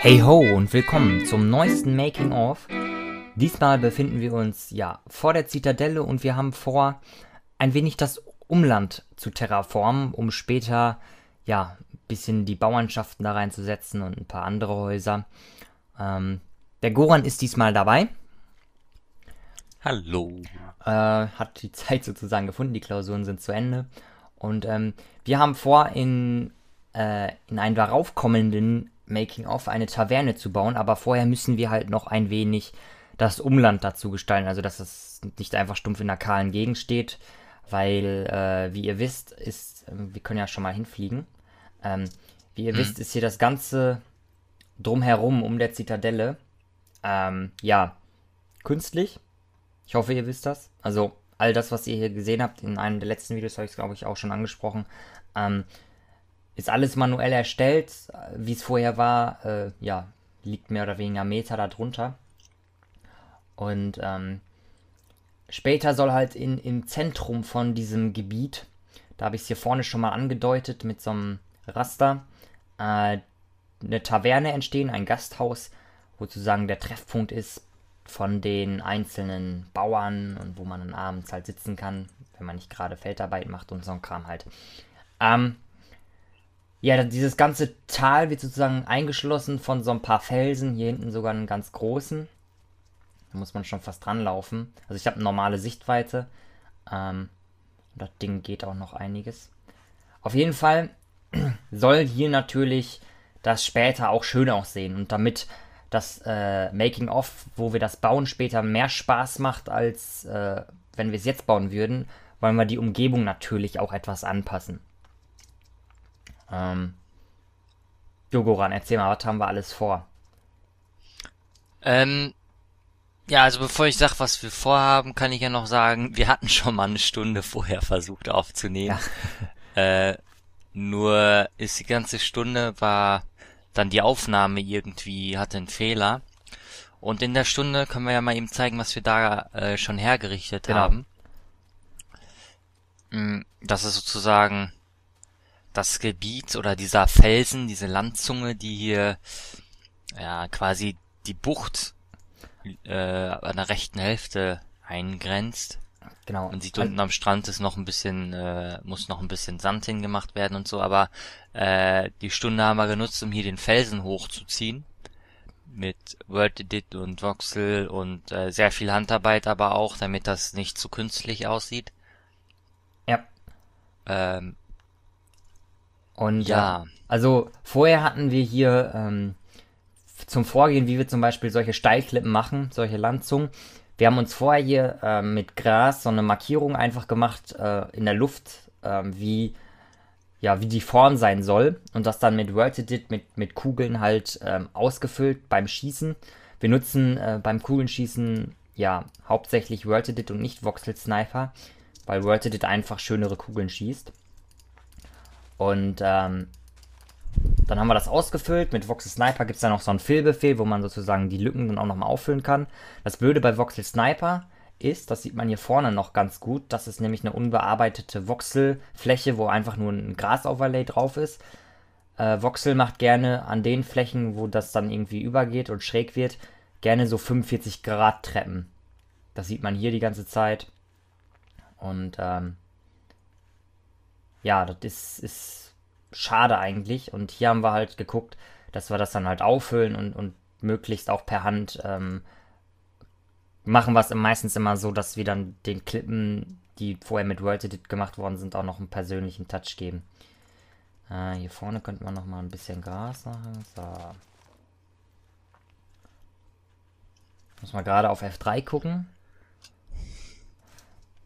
Hey ho und willkommen zum neuesten Making of. Diesmal befinden wir uns ja vor der Zitadelle und wir haben vor, ein wenig das Umland zu terraformen, um später ja ein bisschen die Bauernschaften da reinzusetzen und ein paar andere Häuser. Ähm, der Goran ist diesmal dabei. Hallo. Äh, hat die Zeit sozusagen gefunden, die Klausuren sind zu Ende. Und ähm, wir haben vor, in, äh, in einen darauf daraufkommenden Making-of eine Taverne zu bauen, aber vorher müssen wir halt noch ein wenig das Umland dazu gestalten, also dass es nicht einfach stumpf in einer kahlen Gegend steht, weil, äh, wie ihr wisst, ist, äh, wir können ja schon mal hinfliegen, ähm, wie ihr mhm. wisst, ist hier das ganze drumherum um der Zitadelle, ähm, ja, künstlich. Ich hoffe, ihr wisst das. Also all das, was ihr hier gesehen habt, in einem der letzten Videos habe ich es, glaube ich, auch schon angesprochen. Ähm, ist alles manuell erstellt, wie es vorher war. Äh, ja, liegt mehr oder weniger Meter darunter. Und ähm, später soll halt in, im Zentrum von diesem Gebiet, da habe ich es hier vorne schon mal angedeutet mit so einem Raster, äh, eine Taverne entstehen, ein Gasthaus, wo sozusagen der Treffpunkt ist von den einzelnen Bauern und wo man dann abends halt sitzen kann, wenn man nicht gerade Feldarbeit macht und so ein Kram halt. Ähm, ja, dieses ganze Tal wird sozusagen eingeschlossen von so ein paar Felsen. Hier hinten sogar einen ganz großen. Da muss man schon fast dran laufen. Also ich habe eine normale Sichtweite. Ähm, das Ding geht auch noch einiges. Auf jeden Fall soll hier natürlich das später auch schön aussehen. Und damit das äh, Making-of, wo wir das bauen, später mehr Spaß macht, als äh, wenn wir es jetzt bauen würden, wollen wir die Umgebung natürlich auch etwas anpassen. Ähm, Dogoran, erzähl mal, was haben wir alles vor? Ähm, ja, also bevor ich sag, was wir vorhaben, kann ich ja noch sagen, wir hatten schon mal eine Stunde vorher versucht aufzunehmen. Ja. Äh, nur ist die ganze Stunde war dann die Aufnahme irgendwie hatte einen Fehler. Und in der Stunde können wir ja mal eben zeigen, was wir da äh, schon hergerichtet genau. haben. Mm, das ist sozusagen das Gebiet oder dieser Felsen, diese Landzunge, die hier ja quasi die Bucht äh, an der rechten Hälfte eingrenzt. Genau. Man sieht unten am Strand ist noch ein bisschen, äh, muss noch ein bisschen Sand hingemacht werden und so, aber äh, die Stunde haben wir genutzt, um hier den Felsen hochzuziehen. Mit WordEdit und Voxel und äh, sehr viel Handarbeit aber auch, damit das nicht zu künstlich aussieht. Ja. Ähm, und ja. Äh, also vorher hatten wir hier ähm, zum Vorgehen, wie wir zum Beispiel solche Steilklippen machen, solche Landzungen. Wir haben uns vorher hier äh, mit Gras so eine Markierung einfach gemacht äh, in der Luft, ähm, wie ja, wie die Form sein soll und das dann mit Word Edit, mit, mit Kugeln halt ähm, ausgefüllt beim Schießen. Wir nutzen äh, beim Kugelschießen ja hauptsächlich Word Edit und nicht Voxel Sniper, weil Word Edit einfach schönere Kugeln schießt. Und ähm, dann haben wir das ausgefüllt. Mit Voxel Sniper gibt es dann noch so einen Fillbefehl, wo man sozusagen die Lücken dann auch nochmal auffüllen kann. Das Blöde bei Voxel Sniper ist, das sieht man hier vorne noch ganz gut, das ist nämlich eine unbearbeitete Voxelfläche, wo einfach nur ein Gras-Overlay drauf ist. Äh, Voxel macht gerne an den Flächen, wo das dann irgendwie übergeht und schräg wird, gerne so 45 Grad Treppen. Das sieht man hier die ganze Zeit. Und ähm, ja, das ist, ist schade eigentlich. Und hier haben wir halt geguckt, dass wir das dann halt auffüllen und, und möglichst auch per Hand ähm, machen wir es meistens immer so, dass wir dann den Klippen, die vorher mit World Edit gemacht worden sind, auch noch einen persönlichen Touch geben. Äh, hier vorne könnte man nochmal ein bisschen Gras machen. So. Muss man gerade auf F3 gucken.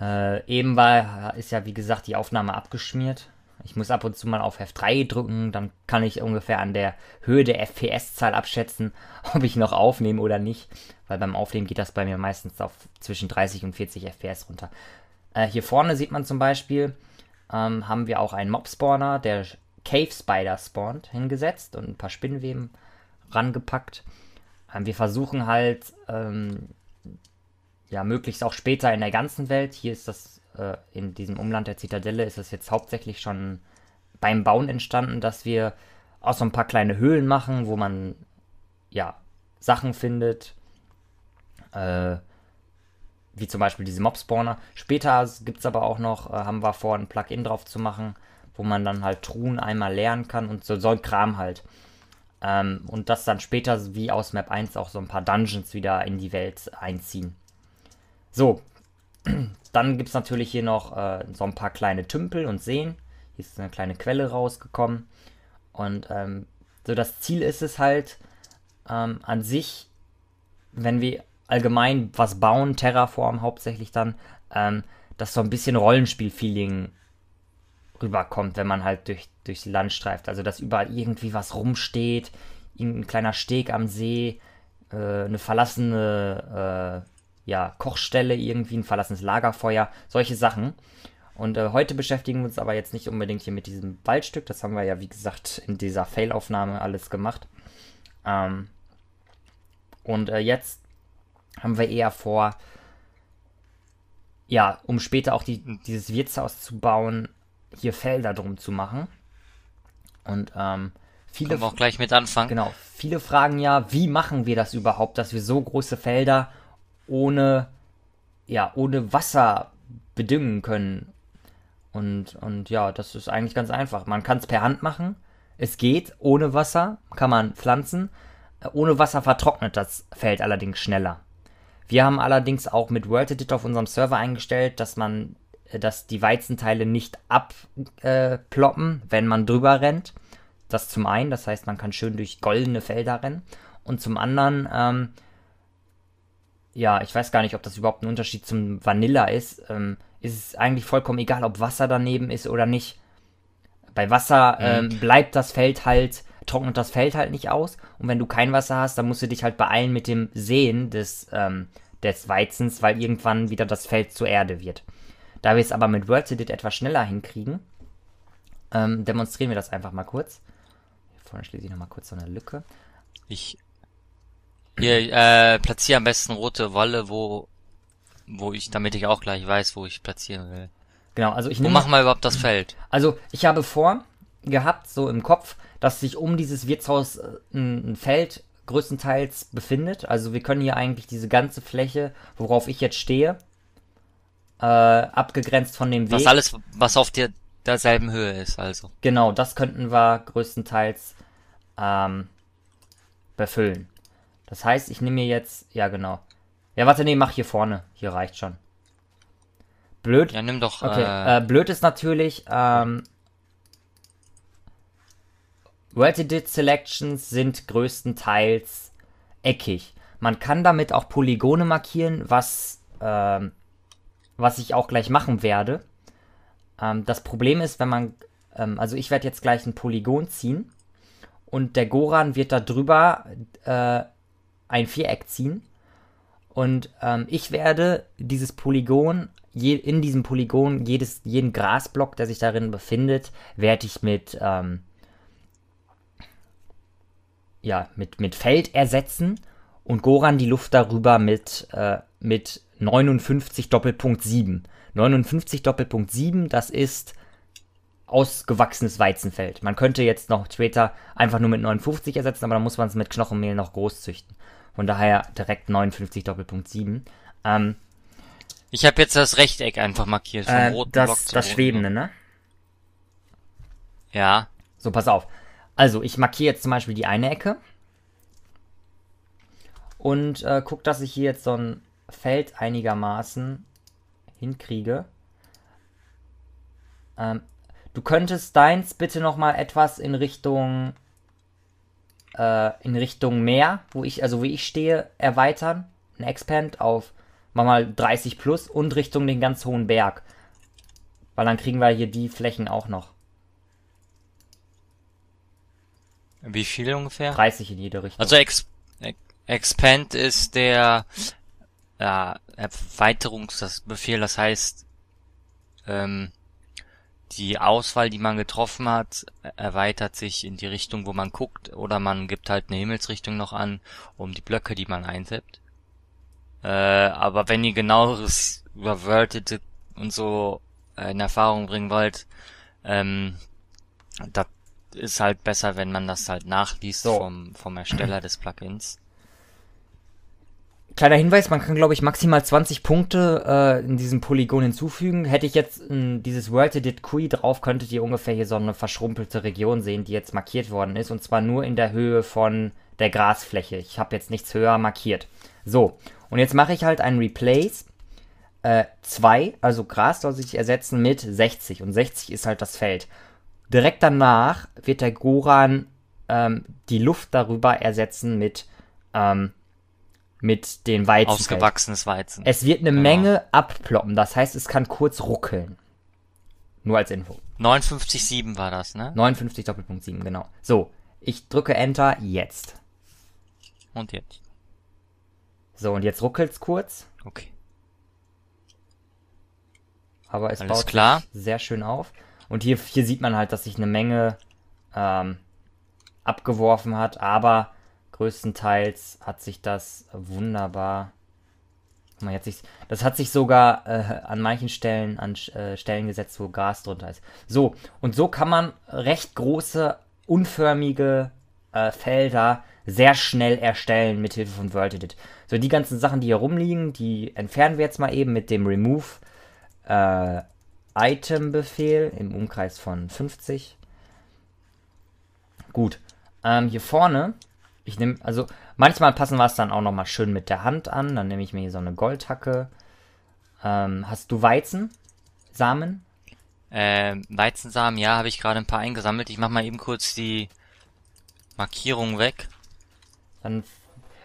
Äh, eben war, ist ja wie gesagt die Aufnahme abgeschmiert. Ich muss ab und zu mal auf F3 drücken, dann kann ich ungefähr an der Höhe der FPS-Zahl abschätzen, ob ich noch aufnehme oder nicht. Weil beim Aufnehmen geht das bei mir meistens auf zwischen 30 und 40 FPS runter. Äh, hier vorne sieht man zum Beispiel, ähm, haben wir auch einen Mob-Spawner, der Cave Spider spawnt, hingesetzt und ein paar Spinnenweben rangepackt. Ähm, wir versuchen halt, ähm, ja, möglichst auch später in der ganzen Welt. Hier ist das, äh, in diesem Umland der Zitadelle ist das jetzt hauptsächlich schon beim Bauen entstanden, dass wir auch so ein paar kleine Höhlen machen, wo man, ja, Sachen findet, äh, wie zum Beispiel diese Mob-Spawner. Später gibt es aber auch noch, äh, haben wir vor, ein Plugin drauf zu machen, wo man dann halt Truhen einmal leeren kann und so, so ein Kram halt. Ähm, und das dann später wie aus Map 1 auch so ein paar Dungeons wieder in die Welt einziehen. So, dann gibt es natürlich hier noch äh, so ein paar kleine Tümpel und Seen. Hier ist eine kleine Quelle rausgekommen. Und ähm, so das Ziel ist es halt ähm, an sich, wenn wir allgemein was bauen, Terraform hauptsächlich dann, ähm, dass so ein bisschen Rollenspiel-Feeling rüberkommt, wenn man halt durch, durchs Land streift. Also dass überall irgendwie was rumsteht, ein kleiner Steg am See, äh, eine verlassene äh, ja, Kochstelle irgendwie, ein verlassenes Lagerfeuer, solche Sachen. Und äh, heute beschäftigen wir uns aber jetzt nicht unbedingt hier mit diesem Waldstück. Das haben wir ja, wie gesagt, in dieser Fail-Aufnahme alles gemacht. Ähm, und äh, jetzt haben wir eher vor, ja, um später auch die, dieses Wirtshaus zu bauen, hier Felder drum zu machen. Und ähm, viele. Können wir auch gleich mit anfangen. Genau. Viele fragen ja, wie machen wir das überhaupt, dass wir so große Felder ohne, ja, ohne Wasser bedüngen können. Und, und ja, das ist eigentlich ganz einfach. Man kann es per Hand machen. Es geht ohne Wasser, kann man pflanzen. Äh, ohne Wasser vertrocknet das Feld allerdings schneller. Wir haben allerdings auch mit WorldEdit auf unserem Server eingestellt, dass man, äh, dass die Weizenteile nicht abploppen, äh, wenn man drüber rennt. Das zum einen, das heißt, man kann schön durch goldene Felder rennen. Und zum anderen ähm, ja, ich weiß gar nicht, ob das überhaupt ein Unterschied zum Vanilla ist. Ähm, ist es eigentlich vollkommen egal, ob Wasser daneben ist oder nicht. Bei Wasser mhm. ähm, bleibt das Feld halt, trocknet das Feld halt nicht aus. Und wenn du kein Wasser hast, dann musst du dich halt beeilen mit dem Sehen des, ähm, des Weizens, weil irgendwann wieder das Feld zur Erde wird. Da wir es aber mit World Edit etwas schneller hinkriegen, ähm, demonstrieren wir das einfach mal kurz. Hier Vorne schließe ich nochmal kurz so eine Lücke. Ich hier, äh, platziere am besten rote Wolle, wo, wo ich, damit ich auch gleich weiß, wo ich platzieren will. Genau, also ich Wo machen wir überhaupt das Feld? Also, ich habe vor, gehabt, so im Kopf, dass sich um dieses Wirtshaus äh, ein Feld größtenteils befindet. Also wir können hier eigentlich diese ganze Fläche, worauf ich jetzt stehe, äh, abgegrenzt von dem Weg. Was alles, was auf der derselben Höhe ist, also. Genau, das könnten wir größtenteils ähm, befüllen. Das heißt, ich nehme mir jetzt... Ja, genau. Ja, warte, nee, mach hier vorne. Hier reicht schon. Blöd. Ja, nimm doch. Okay. Äh, äh, blöd ist natürlich, ähm, Wetted Selections sind größtenteils eckig. Man kann damit auch Polygone markieren, was, ähm, was ich auch gleich machen werde. Ähm, das Problem ist, wenn man. Ähm, also ich werde jetzt gleich ein Polygon ziehen und der Goran wird da drüber äh, ein Viereck ziehen und ähm, ich werde dieses Polygon, je, in diesem Polygon, jedes, jeden Grasblock, der sich darin befindet, werde ich mit, ähm, ja, mit, mit Feld ersetzen und Goran die Luft darüber mit, äh, mit 59 Doppelpunkt 7. 59 Doppelpunkt 7, das ist ausgewachsenes Weizenfeld. Man könnte jetzt noch später einfach nur mit 59 ersetzen, aber dann muss man es mit Knochenmehl noch groß züchten. Von daher direkt 59 Doppelpunkt 7. Ähm, ich habe jetzt das Rechteck einfach markiert. Vom äh, roten das Block das Schwebende, ne? Ja. So, pass auf. Also, ich markiere jetzt zum Beispiel die eine Ecke. Und äh, guck, dass ich hier jetzt so ein Feld einigermaßen hinkriege. Ähm, Du könntest deins bitte noch mal etwas in Richtung äh, in Richtung mehr, wo ich also wie ich stehe, erweitern, ein Expand auf mach mal 30 plus und Richtung den ganz hohen Berg, weil dann kriegen wir hier die Flächen auch noch. Wie viele ungefähr? 30 in jede Richtung. Also Ex Expand ist der ja, Erweiterungsbefehl, das heißt ähm, die Auswahl, die man getroffen hat, erweitert sich in die Richtung, wo man guckt, oder man gibt halt eine Himmelsrichtung noch an, um die Blöcke, die man eintippt. Äh, aber wenn ihr genaueres überwörtet und so äh, in Erfahrung bringen wollt, ähm, das ist halt besser, wenn man das halt nachliest so. vom, vom Ersteller des Plugins. Kleiner Hinweis, man kann, glaube ich, maximal 20 Punkte äh, in diesem Polygon hinzufügen. Hätte ich jetzt mh, hm, dieses World Edit Kui drauf, könntet ihr ungefähr hier so eine verschrumpelte Region sehen, die jetzt markiert worden ist. Und zwar nur in der Höhe von der Grasfläche. Ich habe jetzt nichts höher markiert. So, und jetzt mache ich halt ein Replace 2, äh, also Gras soll sich ersetzen mit 60. Und 60 ist halt das Feld. Direkt danach wird der Goran ähm, die Luft darüber ersetzen mit ähm, mit den Weizen. Ausgewachsenes Weizen. Es wird eine ja. Genau. Menge abploppen, das heißt, es kann kurz ruckeln. Nur als Info. 59,7 war das, ne? 59,7, genau. So, ich drücke Enter jetzt. Und jetzt. So, und jetzt ruckelt's kurz. Okay. Aber es Alles baut klar. sehr schön auf. Und hier, hier sieht man halt, dass sich eine Menge ähm, abgeworfen hat, aber größtenteils hat sich das wunderbar. Man hat sich, das hat sich sogar äh, an manchen Stellen an äh, Stellen gesetzt, wo Gras drunter ist. So, und so kann man recht große, unförmige äh, Felder sehr schnell erstellen mit Hilfe von World Edit. So, die ganzen Sachen, die hier rumliegen, die entfernen wir jetzt mal eben mit dem Remove äh, Item-Befehl im Umkreis von 50. Gut. Ähm, hier vorne ich nehme, also manchmal passen wir es dann auch nochmal schön mit der Hand an. Dann nehme ich mir hier so eine Goldhacke. Ähm, hast du Weizen? Samen? Äh, Weizensamen, ja, habe ich gerade ein paar eingesammelt. Ich mache mal eben kurz die Markierung weg. Dann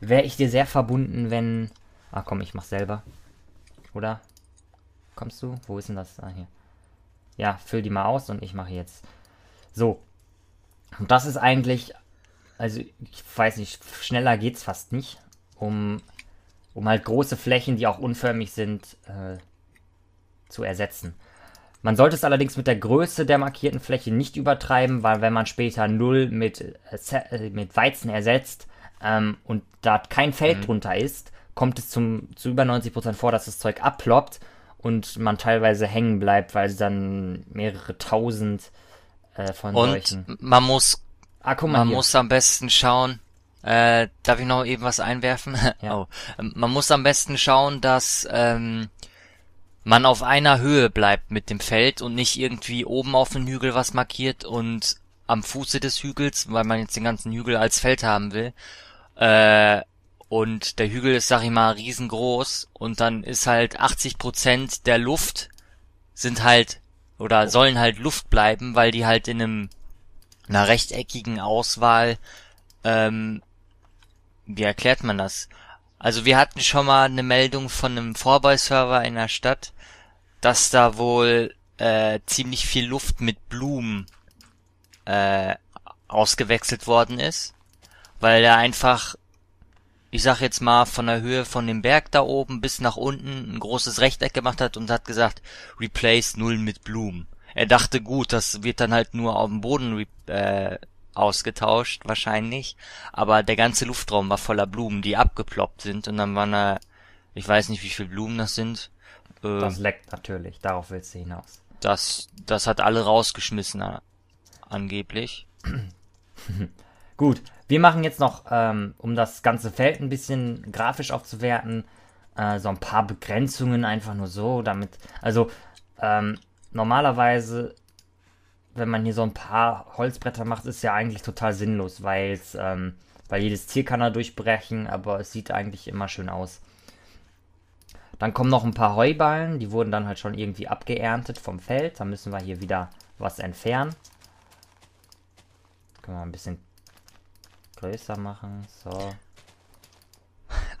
wäre ich dir sehr verbunden, wenn... Ah komm, ich mach selber. Oder? Kommst du? Wo ist denn das? Ah, hier. Ja, füll die mal aus und ich mache jetzt. So. Und das ist eigentlich also ich weiß nicht, schneller geht's fast nicht, um, um halt große Flächen, die auch unförmig sind, äh, zu ersetzen. Man sollte es allerdings mit der Größe der markierten Fläche nicht übertreiben, weil wenn man später 0 mit, äh, äh, mit Weizen ersetzt ähm, und da kein Feld mhm. drunter ist, kommt es zum, zu über 90% vor, dass das Zeug abploppt und man teilweise hängen bleibt, weil es dann mehrere tausend äh, von und solchen. Man muss Ah, Man muss am besten schauen. Äh, darf ich noch eben was einwerfen? Ja. oh. Ähm, man muss am besten schauen, dass ähm, man auf einer Höhe bleibt mit dem Feld und nicht irgendwie oben auf dem Hügel was markiert und am Fuße des Hügels, weil man jetzt den ganzen Hügel als Feld haben will. Äh, und der Hügel ist, sag ich mal, riesengroß und dann ist halt 80 der Luft sind halt oder oh. sollen halt Luft bleiben, weil die halt in einem einer rechteckigen Auswahl, ähm, wie erklärt man das? Also wir hatten schon mal eine Meldung von einem Vorbei-Server in der Stadt, dass da wohl äh, ziemlich viel Luft mit Blumen äh, ausgewechselt worden ist, weil er einfach, ich sag jetzt mal, von der Höhe von dem Berg da oben bis nach unten ein großes Rechteck gemacht hat und hat gesagt, replace null mit Blumen. Er dachte, gut, das wird dann halt nur auf dem Boden äh, ausgetauscht, wahrscheinlich. Aber der ganze Luftraum war voller Blumen, die abgeploppt sind. Und dann waren da, ich weiß nicht, wie viele Blumen das sind. Äh, das leckt natürlich, darauf willst du hinaus. Das, das hat alle rausgeschmissen, äh, angeblich. Gut, wir machen jetzt noch, ähm, um das ganze Feld ein bisschen grafisch aufzuwerten, äh, so ein paar Begrenzungen einfach nur so, damit, also ähm, normalerweise, wenn man hier so ein paar Holzbretter macht, ist ja eigentlich total sinnlos, weil ähm, weil jedes Ziel kann er durchbrechen, aber es sieht eigentlich immer schön aus. Dann kommen noch ein paar Heuballen, die wurden dann halt schon irgendwie abgeerntet vom Feld. Da müssen wir hier wieder was entfernen. Können wir ein bisschen größer machen, so.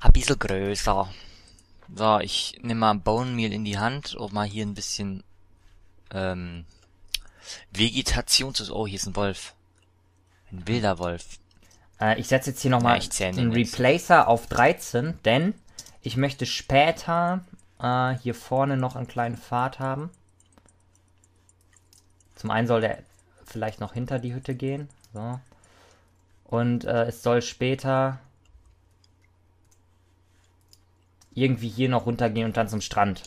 Ein bisschen größer. So, ich nehme mal Bone Meal in die Hand, um mal hier ein bisschen ähm, Vegetation zu... Oh, hier ist ein Wolf. Ein wilder Wolf. Äh, ich setze jetzt hier nochmal ja, einen Replacer jetzt. auf 13, denn ich möchte später äh, hier vorne noch einen kleinen Pfad haben. Zum einen soll der vielleicht noch hinter die Hütte gehen. So. Und äh, es soll später irgendwie hier noch runtergehen und dann zum Strand.